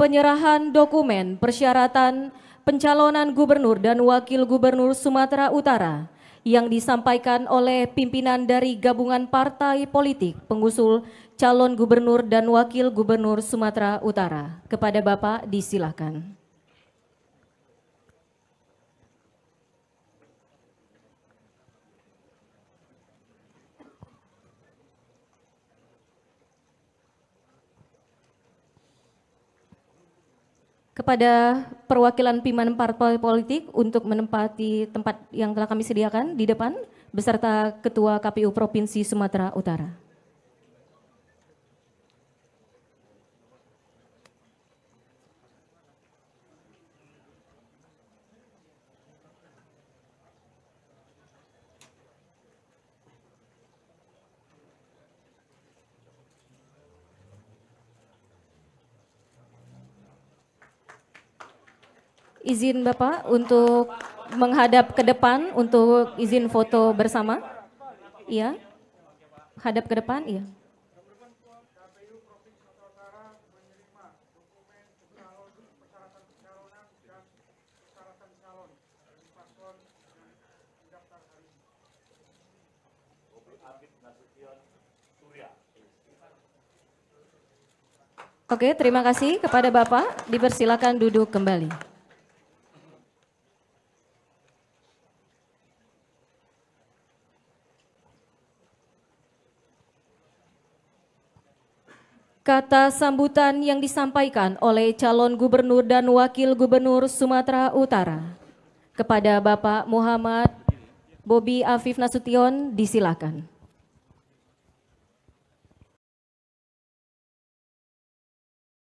penyerahan dokumen persyaratan pencalonan gubernur dan wakil gubernur Sumatera Utara yang disampaikan oleh pimpinan dari gabungan partai politik pengusul calon gubernur dan wakil gubernur Sumatera Utara. Kepada Bapak disilahkan. kepada perwakilan piman partai politik untuk menempati tempat yang telah kami sediakan di depan beserta Ketua KPU Provinsi Sumatera Utara. izin Bapak untuk menghadap ke depan untuk izin foto bersama. Iya. Hadap ke depan, iya. Oke, terima kasih kepada Bapak. Dipersilakan duduk kembali. kata sambutan yang disampaikan oleh calon gubernur dan wakil gubernur Sumatera Utara kepada Bapak Muhammad Bobi Afif Nasution disilakan.